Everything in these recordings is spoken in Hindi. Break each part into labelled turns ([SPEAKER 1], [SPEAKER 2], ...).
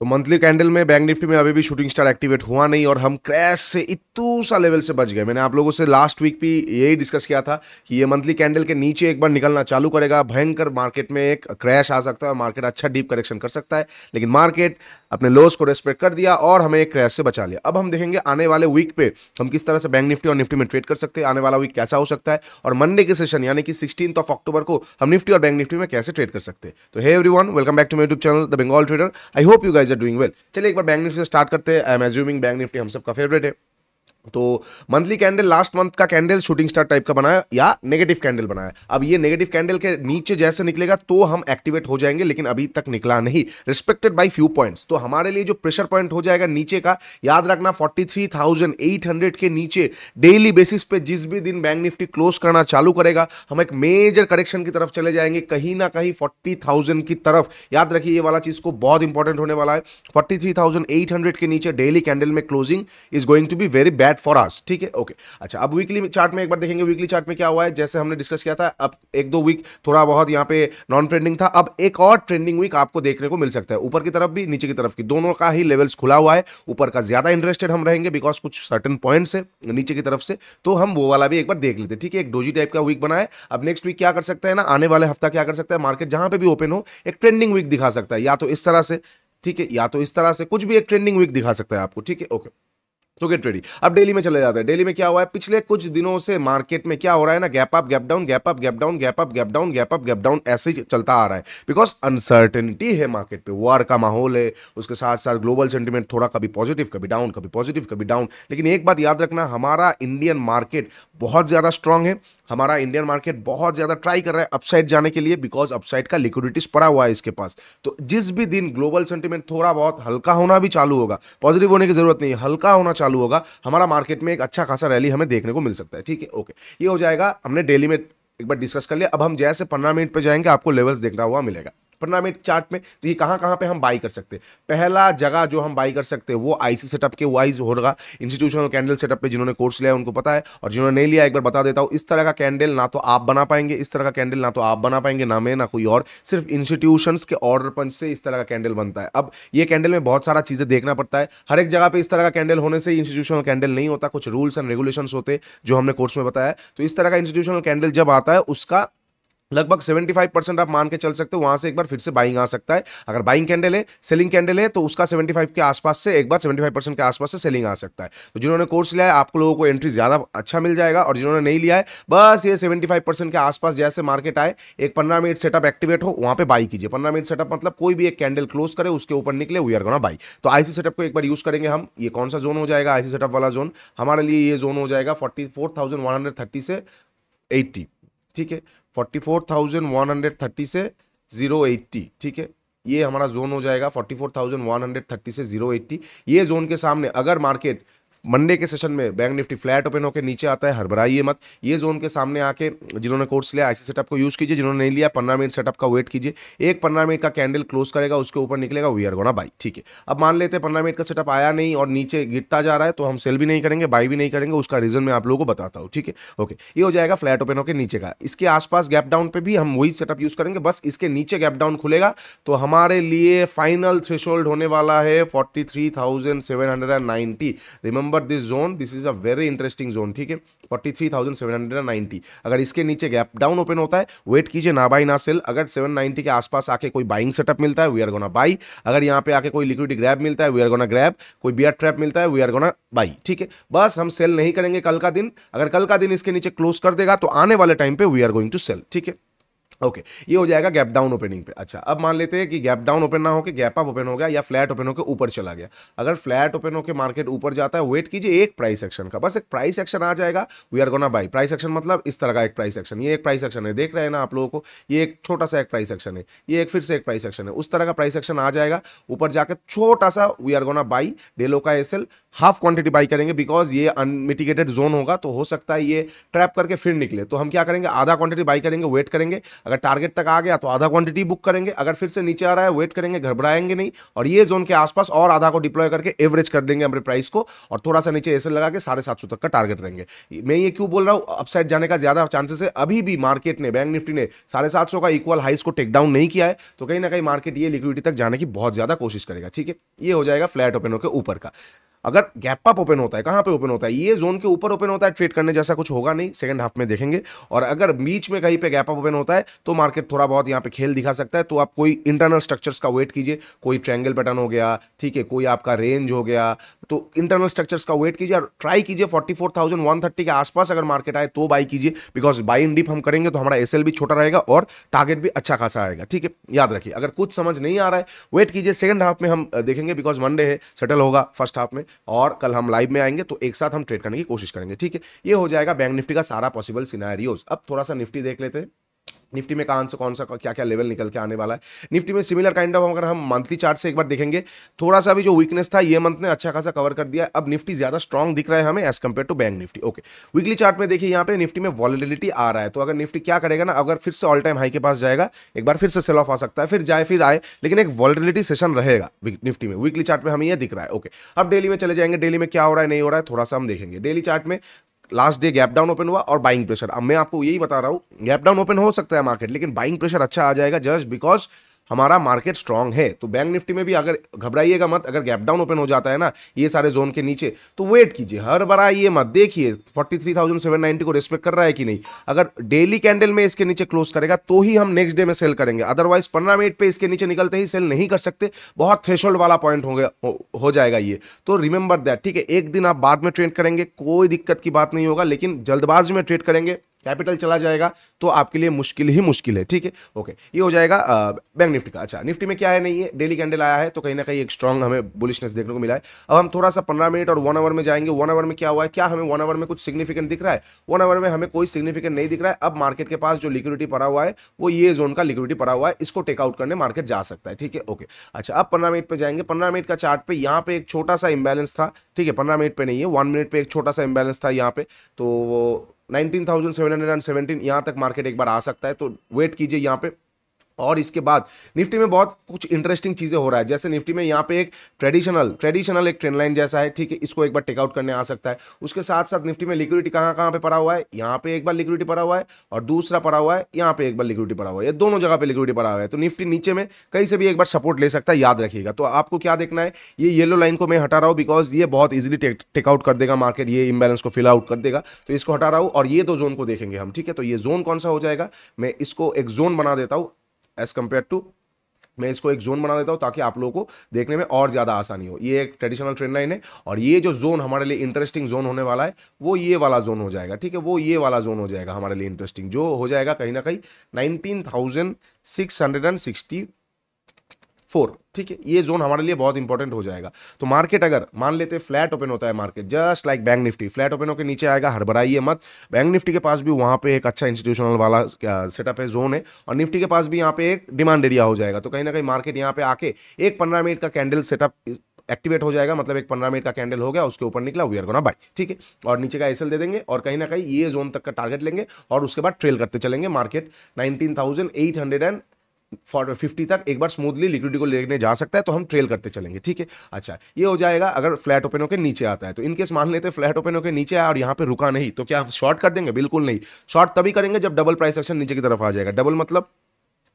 [SPEAKER 1] तो मंथली कैंडल में बैंक निफ्टी में अभी भी शूटिंग स्टार एक्टिवेट हुआ नहीं और हम क्रैश से इतू सा लेवल से बच गए मैंने आप लोगों से लास्ट वीक भी यही डिस्कस किया था कि ये मंथली कैंडल के नीचे एक बार निकलना चालू करेगा भयंकर मार्केट में एक क्रैश आ सकता है मार्केट अच्छा डीप करेक्शन कर सकता है लेकिन मार्केट अपने लोस को रेस्पेक्ट कर दिया और हमें एक क्रैश से बचा लिया अब हम देखेंगे आने वाले वीक पे हम किस तरह से बैंक निफ्टी और निफ्टी में ट्रेड कर सकते हैं आने वाला वीक कैसा हो सकता है और मंडे के सेशन यानी कि सिक्सटीन ऑफ अक्टूबर को हम निफ्टी और बैंक निफ्टी में कैसे ट्रेड कर सकते हैं तो hey every welcome back to my YouTube channel the Bengal trader I hope you guys guys are doing well चलिए एक बार बैंक निफ्टी से स्टार्ट करते हैं I am assuming bank Nifty हम सबका फेवरेट है तो मंथली कैंडल लास्ट मंथ का कैंडल शूटिंग स्टार टाइप का बनाया या नेगेटिव कैंडल बनाया अब ये नेगेटिव कैंडल के नीचे जैसे निकलेगा तो हम एक्टिवेट हो जाएंगे लेकिन अभी तक निकला नहीं रिस्पेक्टेड बाई फ्यू पॉइंट्स तो हमारे लिए जो प्रेशर पॉइंट हो जाएगा नीचे का याद रखना फोर्टी के नीचे डेली बेसिस पे जिस भी दिन बैंक निफ्टी क्लोज करना चालू करेगा हम एक मेजर करेक्शन की तरफ चले जाएंगे कहीं ना कहीं फोर्टी की तरफ याद रखिए ये वाला चीज को बहुत इंपॉर्टेंट होने वाला है फोर्टी के नीचे डेली कैंडल में closing is going to be very bad bad for us ठीक है ओके अच्छा अब वीकली चार्ट में एक बार देखेंगे वीकली चार्ट में क्या हुआ है जैसे हमने डिस्कस किया था अब एक दो वीक थोड़ा बहुत यहाँ पे नॉन ट्रेंडिंग था अब एक और ट्रेंडिंग वीक आपको देखने को मिल सकता है ऊपर की तरफ भी नीचे की तरफ की दोनों का ही लेवल्स खुला हुआ है ऊपर का ज्यादा इंटरेस्टेड हम रहेंगे बिकॉज कुछ सर्टन पॉइंट्स है नीचे की तरफ से तो हम वो वाला भी एक बार देख लेते हैं ठीक है एक डोजी टाइप का वीक बनाए अब नेक्स्ट वीक क्या कर सकता है ना आने वाले हफ्ता क्या कर सकता है मार्केट जहां पे भी ओपन हो एक ट्रेंडिंग वीक दिखा सकता है या तो इस तरह से ठीक है या तो इस तरह से कुछ भी एक ट्रेंडिंग वीक दिखा सकता है आपको ठीक है ओके तो गेट रेडी अब डेली में चले जाते हैं डेली में क्या हुआ है पिछले कुछ दिनों से मार्केट में क्या हो रहा है ना gap up gap down gap up gap down gap up gap down gap up gap down ऐसे ही चलता आ रहा है बिकॉज अनसर्टेनिटी है मार्केट पे वॉर का माहौल है उसके साथ साथ ग्लोबल सेंटिमेंट थोड़ा कभी पॉजिटिव कभी डाउन कभी पॉजिटिव कभी डाउन लेकिन एक बात याद रखना हमारा इंडियन मार्केट बहुत ज़्यादा स्ट्रांग है हमारा इंडियन मार्केट बहुत ज़्यादा ट्राई कर रहा है अपसाइड जाने के लिए बिकॉज अपसाइड का लिक्विडिटीज पड़ा हुआ है इसके पास तो जिस भी दिन ग्लोबल सेंटिमेंट थोड़ा बहुत हल्का होना भी चालू होगा पॉजिटिव होने की जरूरत नहीं हल्का होना चालू होगा हमारा मार्केट में एक अच्छा खासा रैली हमें देखने को मिल सकता है ठीक है ओके ये हो जाएगा हमने डेली में एक बार डिस्कस कर लिया अब हम जैसे पंद्रह मिनट पर जाएंगे आपको लेवल्स देखना हुआ मिलेगा टूर्नामेंट चार्ट में तो ये कहाँ कहाँ पे हम बाई कर सकते हैं पहला जगह जो हम बाई कर सकते हैं वो आईसी सेटअप के वाइज होगा इंस्टीट्यूशनल कैंडल सेटअप पे जिन्होंने कोर्स लिया उनको पता है और जिन्होंने नहीं लिया एक बार बता देता हूँ इस तरह का कैंडल ना तो आप बना पाएंगे इस तरह का कैंडल ना तो आप बना पाएंगे ना मैं ना कोई और सिर्फ इंस्टीट्यूशन के ऑर्डर पंच से इस तरह का कैंडल बनता है अब ये कैंडल में बहुत सारा चीज़ें देखना पड़ता है हर एक जगह पर इस तरह का कैंडल होने से इंस्टीट्यूशनल कैंडल नहीं होता कुछ रूल्स एंड रेगुलेशन होते जो हमने कोर्स में बताया तो इस तरह का इंस्टीट्यूशनल कैंडल जब आता है उसका लगभग 75 परसेंट आप मान के चल सकते हो वहां से एक बार फिर से बाइंग आ सकता है अगर बाइंग कैंडल है सेलिंग कैंडल है तो उसका 75 के आसपास से एक बार 75 परसेंट के आसपास से सेलिंग आ सकता है तो जिन्होंने कोर्स लिया है आप लोगों को एंट्री ज़्यादा अच्छा मिल जाएगा और जिन्होंने नहीं लिया है बस ये सेवेंटी के आसपास जैसे मार्केट आए एक पंद्रह मिनट सेटअप एक्टिवेट हो वहां पर बाई कीजिए पंद्रह मिनट सेटअप मतलब कोई भी एक कैंडल क्लोज करे उसके ऊपर निकले वी आर गोना बाई तो आईसी सेटअप को एक बार यूज़ करेंगे हम ये कौन सा जोन हो जाएगा आईसी सेटअप वाला जोन हमारे लिए ये जोन हो जाएगा फोर्टी से एट्टी ठीक है forty four thousand one hundred thirty से जीरो एट्टी ठीक है ये हमारा जोन हो जाएगा forty four thousand one hundred thirty से जीरो एट्टी ये जोन के सामने अगर मार्केट मंडे के सेशन में बैंक निफ्टी फ्लैट ओपन होकर नीचे आता है हरभराइए मत ये जोन के सामने आके जिन्होंने कोर्स लिया ऐसे सेटअप को यूज़ कीजिए जिन्होंने नहीं लिया पंद्रह मिनट सेटअप का वेट कीजिए एक पंद्रह मिनट का कैंडल क्लोज करेगा उसके ऊपर निकलेगा वी आर गोना बाई ठीक है अब मान लेते हैं पंद्रह मिनट का सेटअप आया नहीं और नीचे गिरता जा रहा है तो हम सेल भी नहीं करेंगे बाई भी नहीं करेंगे उसका रीजन मैं आप लोगों को बताता हूँ ठीक है ओके ये हो जाएगा फ्लैट ओपन होकर नीचे का इसके आसपास गैप डाउन पर भी हम वही सेटअप यूज़ करेंगे बस इसके नीचे गैप डाउन खुलेगा तो हमारे लिए फाइनल थ्रेशोल्ड होने वाला है forty three thousand seven hundred and ninety remember remember this zone this is a very interesting zone ठीक है forty three thousand seven hundred ninety अगर इसके नीचे गैप डाउन ओपन होता है वेट कीजिए ना बाई ना सेल अगर सेवन नाइनटी के आसपास आके कोई बाइंग सेटअप मिलता है वी आर गोना बाई अगर यहाँ पे आके कोई लिक्विडी ग्रैप मिलता है वी आर गोना ग्रैप कोई बियर ट्रैप मिलता है वी आर गोना बाई ठीक है बस हम सेल नहीं करेंगे कल का दिन अगर कल का दिन इसके नीचे क्लोज कर देगा तो आने वाले टाइम पे we are going to sell ठीक है ओके okay, ये हो जाएगा गैप डाउन ओपनिंग पे अच्छा अब मान लेते हैं कि गैप डाउन ओपन ना होकर गैप अप ओपन हो गया या फ्लैट ओपन होकर ऊपर चला गया अगर फ्लैट ओपन होकर मार्केट ऊपर जाता है वेट कीजिए एक प्राइस एक्शन का बस एक प्राइस एक्शन आ जाएगा we are gonna buy price action मतलब इस तरह का एक प्राइस एक्शन ये एक प्राइस एक्शन है देख रहे हैं ना आप लोगों को ये एक छोटा सा एक प्राइस एक्शन है ये एक फिर से एक प्राइस एक्शन है उस तरह का प्राइस एक्शन आ जाएगा ऊपर जाकर छोटा सा वी आर गोना बाई डेलो का एस हाफ क्वांटिटी बाई करेंगे बिकॉज ये अनमिटिगेटेड जोन होगा तो हो सकता है ये ट्रैप करके फिर निकले तो हम क्या करेंगे आधा क्वांटिटी बाई करेंगे वेट करेंगे अगर टारगेट तक आ गया तो आधा क्वांटिटी बुक करेंगे अगर फिर से नीचे आ रहा है वेट करेंगे घबराएंगे नहीं और ये जोन के आसपास और आधा को डिप्लॉय करके एवरेज कर देंगे अपने प्राइस को और थोड़ा सा नीचे ऐसे लगा के साढ़े सात सौ तक का टारगेट रहेंगे मैं ये क्यों बोल रहा हूँ अपसाइड जाने का ज्यादा चांसेस है अभी भी मार्केट ने बैंक निफ्टी ने साढ़े सात सौ का इक्वल हाइस को टेक डाउन नहीं किया है तो कहीं ना कहीं मार्केट ये लिक्विडिटी तक जाने की बहुत ज्यादा कोशिश करेगा ठीक है ये हो जाएगा फ्लैट ओपन होकर ऊपर का अगर गैप अप ओपन होता है कहाँ पे ओपन होता है ये जोन के ऊपर ओपन होता है ट्रेड करने जैसा कुछ होगा नहीं सेकंड हाफ में देखेंगे और अगर बीच में कहीं पे गैप अप ओपन होता है तो मार्केट थोड़ा बहुत यहाँ पे खेल दिखा सकता है तो आप कोई इंटरनल स्ट्रक्चर्स का वेट कीजिए कोई ट्रैंगल पैटर्न हो गया ठीक है कोई आपका रेंज हो गया तो इंटरनल स्ट्रक्चर्स का वेट कीजिए और ट्राई कीजिए 44,130 के आसपास अगर मार्केट आए तो बाई कीजिए बिकॉज बाई इन डीप हम करेंगे तो हमारा एस भी छोटा रहेगा और टारगेट भी अच्छा खासा आएगा ठीक है याद रखिए अगर कुछ समझ नहीं आ रहा है वेट कीजिए सेकंड हाफ में हम देखेंगे बिकॉज मंडे है सेटल होगा फर्स्ट हाफ में और कल हम लाइव में आएंगे तो एक साथ हम ट्रेड करने की कोशिश करेंगे ठीक है ये हो जाएगा बैंक निफ्टी का सारा पॉसिबल सिनारियोज अब थोड़ा सा निफ्टी देख लेते हैं निफ्टी में कहाँ से कौन सा क्या क्या लेवल निकल के आने वाला है निफ्टी में सिमिलर काइंड ऑफ अगर हम मंथली चार्ट से एक बार देखेंगे थोड़ा सा भी जो वीकनेस था ये मंथ ने अच्छा खासा कवर कर दिया अब निफ्टी ज्यादा स्ट्रॉग दिख रहा है हमें as compare to Bank Nifty okay weekly chart में देखिए यहाँ पे निफ्टी में वॉलिडिलिटी आ रहा है तो अगर निफ्टी क्या करेगा ना अगर फिर से ऑल टाइम हाई के पास जाएगा एक बार फिर से सेल ऑफ आ सकता है फिर जाए फिर आए लेकिन एक वॉलिडिलिटी सेशन रहेगा निफ्टी में वीकली चार्ट में हमें यह दिख रहा है ओके अब डेली में चले जाएंगे डेली में क्या हो रहा है नहीं हो रहा है थोड़ा सा हम देखेंगे डेली चार्ट में last day gap down open हुआ और बाइंग प्रेशर अब मैं आपको यही बता रहा हूँ गैप डाउन ओपन हो सकता है मार्केट लेकिन बाइंग प्रेशर अच्छा आ जाएगा जस्ट बिकॉज हमारा मार्केट स्ट्रांग है तो बैंक निफ्टी में भी अगर घबराइएगा मत अगर गैप डाउन ओपन हो जाता है ना ये सारे जोन के नीचे तो वेट कीजिए हर बार ये मत देखिए 43,790 को रिस्पेक्ट कर रहा है कि नहीं अगर डेली कैंडल में इसके नीचे क्लोज करेगा तो ही हम नेक्स्ट डे में सेल करेंगे अदरवाइज पंद्रह मिनट पे इसके नीचे निकलते ही सेल नहीं कर सकते बहुत थ्रेशोल्ड वाला पॉइंट हो गया हो, हो जाएगा ये तो रिमेंबर दैट ठीक है एक दिन आप बाद में ट्रेड करेंगे कोई दिक्कत की बात नहीं होगा लेकिन जल्दबाजी में ट्रेड करेंगे कैपिटल चला जाएगा तो आपके लिए मुश्किल ही मुश्किल है ठीक है ओके ये हो जाएगा बैंक निफ्टी का अच्छा निफ्टी में क्या है नहीं है डेली कैंडल आया है तो कहीं ना कहीं एक स्ट्रॉन्ग हमें बुलिशनेस देखने को मिला है अब हम थोड़ा सा पंद्रह मिनट और वन आवर में जाएंगे वन आवर में क्या हुआ है क्या हमें वन आवर में कुछ सिग्निफिकेंट दिख रहा है वन आवर में हमें कोई सिग्निफिकेंट नहीं दिख रहा है अब मार्केट के पास जो लिक्विडिटी पड़ा हुआ है वो ये जोन का लिक्विडिटी पड़ा हुआ है इसको टेकआउट करने मार्केट जा सकता है ठीक है ओके अच्छा अब पंद्रह मिनट पर जाएंगे पंद्रह मिनट का चार्ट पे यहाँ पे एक छोटा सा इम्बैलेंस था ठीक है पंद्रह मिनट पर नहीं है वन मिनट पर एक छोटा सा इम्बैलेंस था यहाँ पे तो nineteen thousand seven hundred and seventeen यहाँ तक मार्केट एक बार आ सकता है तो वेट कीजिए यहाँ पे और इसके बाद निफ्टी में बहुत कुछ इंटरेस्टिंग चीज़ें हो रहा है जैसे निफ्टी में यहाँ पे एक ट्रेडिशनल ट्रेडिशनल एक ट्रेंड लाइन जैसा है ठीक है इसको एक बार टेकआउट करने आ सकता है उसके साथ साथ निफ्टी में लिक्विडिटी कहाँ कहाँ पे पड़ा हुआ है यहाँ पे एक बार लिक्विडिटी पड़ा हुआ है और दूसरा पड़ा हुआ है यहाँ पे एक बार लिक्विडिटी पड़ा हुआ है दोनों जगह पर लिक्विडिटी पड़ा हुआ है तो निफ्टी नीचे में कहीं से भी एक बार सपोर्ट ले सकता है याद रखिएगा तो आपको क्या देखना है ये येलो लाइन को मैं हटा रहा हूँ बिकॉज ये बहुत ईजिली टेकआउट कर देगा मार्केट ये इम्बैलेंस को फिल आउट कर देगा तो इसको हटा रहा हूँ और ये दो जोन को देखेंगे हम ठीक है तो ये जोन कौन सा हो जाएगा मैं इसको एक जोन बना देता हूँ एज कम्पेयर टू मैं इसको एक जोन बना देता हूँ ताकि आप लोगों को देखने में और ज़्यादा आसानी हो ये एक ट्रेडिशनल ट्रेन लाइन है और ये जो जोन हमारे लिए इंटरेस्टिंग जोन होने वाला है वो ये वाला जोन हो जाएगा ठीक है वो ये वाला जोन हो जाएगा हमारे लिए इंटरेस्टिंग जो हो जाएगा कहीं ना कहीं nineteen thousand six hundred and sixty four ठीक है ये जोन हमारे लिए बहुत इंपॉर्टेंट हो जाएगा तो मार्केट अगर मान लेते फ्लैट ओपन होता है market just like Bank Nifty flat open होकर नीचे आएगा हड़बड़ाइए मत बैंक निफ्टी के पास भी वहाँ पे एक अच्छा इंस्टीट्यूशनल वाला सेटअप है जोन है और निफ्टी के पास भी यहाँ पे एक डिमांड एरिया हो जाएगा तो कहीं ना कहीं मार्केट यहाँ पे आके एक पंद्रह मिनट का कैंडल सेटअप एक्टिवेट हो जाएगा मतलब एक पंद्रह मिनट का कैंडल हो गया उसके ऊपर निकला वी आर गोना बाई ठीक है और नीचे का एसएल दे देंगे और कहीं ना कहीं ये जोन तक का टारगेट लेंगे और उसके बाद ट्रेल करते चलेंगे market nineteen thousand eight hundred and four fifty तक एक बार स्मूथली लिक्विडिटी को लेने जा सकता है तो हम ट्रेल करते चलेंगे ठीक है अच्छा ये हो जाएगा अगर फ्लैट ओपन होकर नीचे आता है तो इनकेस मान लेते हैं फ्लैट ओपन होकर नीचे आया और यहाँ पे रुका नहीं तो क्या शॉर्ट कर देंगे बिल्कुल नहीं शॉर्ट तभी करेंगे जब डबल प्राइस एक्शन नीचे की तरफ आ जाएगा डबल मतलब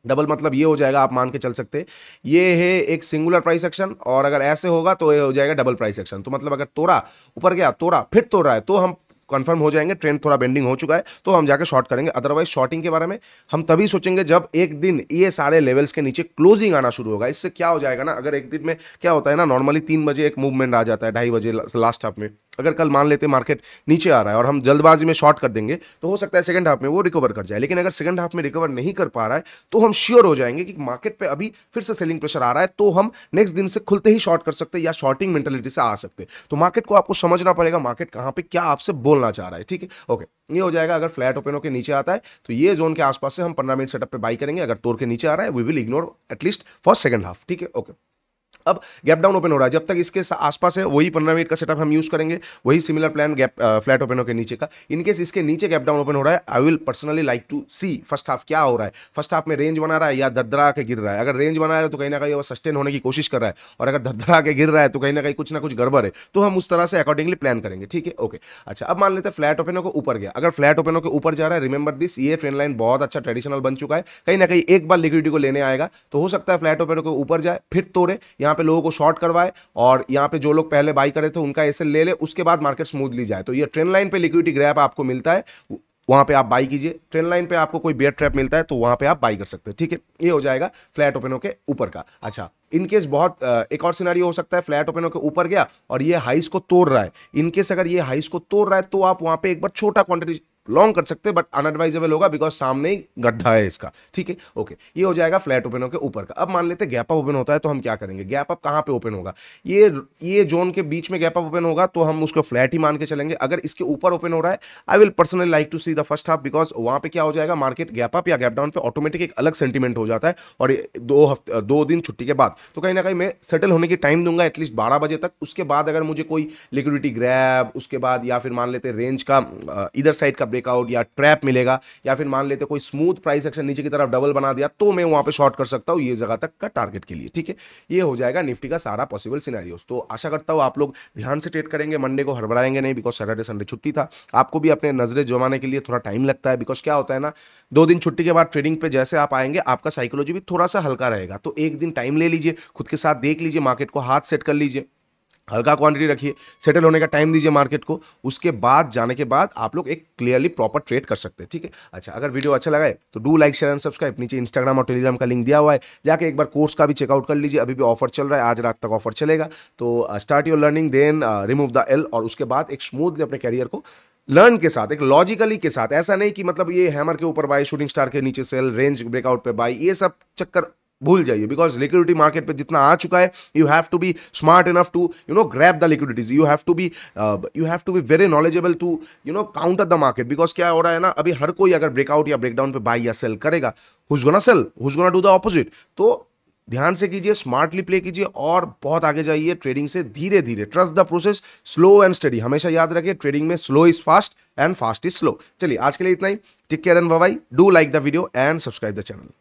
[SPEAKER 1] डबल मतलब ये हो जाएगा आप मान के चल सकते ये है एक सिंगुलर प्राइस एक्शन और अगर ऐसे होगा तो ये हो जाएगा डबल प्राइस एक्शन तो मतलब अगर तोड़ा ऊपर गया तोड़ा फिर तोड़ रहा है तो हम कन्फर्म हो जाएंगे ट्रेंड थोड़ा बेंडिंग हो चुका है तो हम जाकर शॉर्ट करेंगे अदरवाइज शॉर्टिंग के बारे में हम तभी सोचेंगे जब एक दिन ये सारे लेवल्स के नीचे क्लोजिंग आना शुरू होगा इससे क्या हो जाएगा ना अगर एक दिन में क्या होता है ना नॉर्मली तीन बजे एक मूवमेंट आ जाता है ढाई बजे लास्ट हाफ में अगर कल मान लेते मार्केट नीचे आ रहा है और हम जल्दबाजी में शॉर्ट कर देंगे तो हो सकता है सेकंड हाफ में वो रिकवर कर जाए लेकिन अगर सेकंड हाफ में रिकवर नहीं कर पा रहा है तो हम श्योर हो जाएंगे कि मार्केट पे अभी फिर से सेलिंग प्रेशर आ रहा है तो हम नेक्स्ट दिन से खुलते ही शॉर्ट कर सकते हैं या शॉर्टिंग मेंटेलिटी से आ सकते तो मार्केट को आपको समझना पड़ेगा मार्केट कहाँ पर क्या आपसे बोलना चाह रहा है ठीक है ओके ये हो जाएगा अगर फ्लैट ओपन होकर नीचे आता है तो ये जोन के आसपास से हम पंद्रह मिनट सेटअप पर बाई करेंगे अगर तोड़ के नीचे आ रहा है we will ignore at least for second half ठीक है ओके अब गैप डाउन ओपन हो रहा है जब तक इसके आसपास है वही पंद्रह मिनट का सेटअप हम यूज करेंगे वही similar plan gap flat open होकर नीचे का इनकेस इसके नीचे गैप डाउन ओपन हो रहा है I will personally like to see first half क्या हो रहा है फर्स्ट हाफ में रेंज बना रहा है या ददरा के गिर रहा है अगर रेंज बना रहा है तो कहीं ना कहीं वो सस्टेन होने की कोशिश कर रहा है और अगर ददरा के गिर रहा है तो कहीं ना कहीं कुछ ना कुछ गड़बड़ है तो हम उस तरह से अकॉर्डिंगली प्लान करेंगे ठीक है ओके अच्छा अब मान लेते हैं फ्लैट ओपनों को ऊपर गया अगर फ्लैट ओपनों के ऊपर जा रहा है रिमेंबर दिस ये ट्रेन लाइन बहुत अच्छा ट्रेडिशनल बन चुका है कहीं ना कहीं एक बार लिक्विडिटी को लेने आएगा तो हो सकता है फ्लैट ओपनों को ऊपर जाए फिर तोड़े यहाँ यहाँ पे लोगों को शॉर्ट करवाए और यहाँ पे जो लोग पहले बाई करे थे उनका एसएल ले ले उसके बाद मार्केट स्मूथ ली जाए तो ये ट्रेंड लाइन पे लिक्विडिटी ग्रैप आपको मिलता है वहाँ पे आप बाई कीजिए ट्रेन लाइन पे आपको कोई बेयर ट्रैप मिलता है तो वहाँ पे आप बाई कर सकते हैं ठीक है ये हो जाएगा फ्लैट ओपनों के ऊपर का अच्छा इनकेस बहुत एक और सिनारी हो सकता है फ्लैट ओपनों के ऊपर गया और ये हाइस को तोड़ रहा है इनकेस अगर ये हाइस को तोड़ रहा है तो आप वहाँ पे एक बार छोटा क्वांटिटी लॉन्ग कर सकते बट अनएडवाइजेबल होगा बिकॉज सामने ही गड्ढा है इसका ठीक है ओके ये हो जाएगा फ्लैट ओपन होकर ऊपर का अब मान लेते हैं गैप अप ओपन होता है तो हम क्या करेंगे गैप अप कहाँ पे ओपन होगा ये ये जोन के बीच में गैप अप ओपन होगा तो हम उसको फ्लैट ही मान के चलेंगे अगर इसके ऊपर ओपन हो रहा है I will personally like to see the first half because वहाँ पे क्या हो जाएगा मार्केट गैप अप या गैप डाउन पर ऑटोमेटिक एक अलग सेंटीमेंट हो जाता है और दो हफ्ते दो दिन छुट्टी के बाद तो कहीं ना कहीं मैं सेटल होने की टाइम दूंगा एटलीस्ट बारह बजे तक उसके बाद अगर मुझे कोई लिक्विडिटी ग्रैब उसके बाद या फिर मान लेते रेंज का इधर साइड का ब्रेक ब्रेकआउट या ट्रैप मिलेगा या फिर मान लेते कोई स्मूथ प्राइस एक्शन नीचे की तरफ डबल बना दिया तो मैं वहां पे शॉर्ट कर सकता हूँ ये जगह तक का टारगेट के लिए ठीक है ये हो जाएगा निफ्टी का सारा पॉसिबल सीनारी तो आशा करता हूँ आप लोग ध्यान से ट्रेड करेंगे मंडे को हड़बड़ाएंगे नहीं बिकॉज सैटरडे संडे छुट्टी था आपको भी अपने नजरें जमाने के लिए थोड़ा टाइम लगता है बिकॉज क्या होता है ना दो दिन छुट्टी के बाद ट्रेडिंग पे जैसे आप आएंगे आपका साइकोलॉजी भी थोड़ा सा हल्का रहेगा तो एक दिन टाइम ले लीजिए खुद के साथ देख लीजिए मार्केट को हाथ सेट कर लीजिए हल्का क्वांटिटी रखिए सेटल होने का टाइम दीजिए मार्केट को उसके बाद जाने के बाद आप लोग एक क्लियरली प्रॉपर ट्रेड कर सकते हैं ठीक है अच्छा अगर वीडियो अच्छा लगा है तो do like share and subscribe नीचे इंस्टाग्राम और टेलीग्राम का लिंक दिया हुआ है जाके एक बार कोर्स का भी चेकआउट कर लीजिए अभी भी ऑफर चल रहा है आज रात तक ऑफर चलेगा तो start your learning then remove the L और उसके बाद एक स्मूथली अपने कैरियर को लर्न के साथ एक लॉजिकली के साथ ऐसा नहीं कि मतलब ये हैमर के ऊपर बाई शूटिंग स्टार के नीचे सेल रेंज ब्रेकआउट पे बाई ये सब चक्कर भूल जाइए बिकॉज लिक्विडिटी मार्केट पे जितना आ चुका है you have to be smart enough to you know grab the liquidities you have to be you have to be very knowledgeable to you know counter the market because क्या हो रहा है ना अभी हर कोई अगर ब्रेकआउट या ब्रेकडाउन पे बाई या सेल करेगा who's gonna sell who's gonna do the opposite तो ध्यान से कीजिए स्मार्टली प्ले कीजिए और बहुत आगे जाइए ट्रेडिंग से धीरे धीरे trust the process slow and study हमेशा याद रखिए ट्रेडिंग में slow is fast and fast is slow चलिए आज के लिए इतना ही take care and bye do like the video and subscribe the channel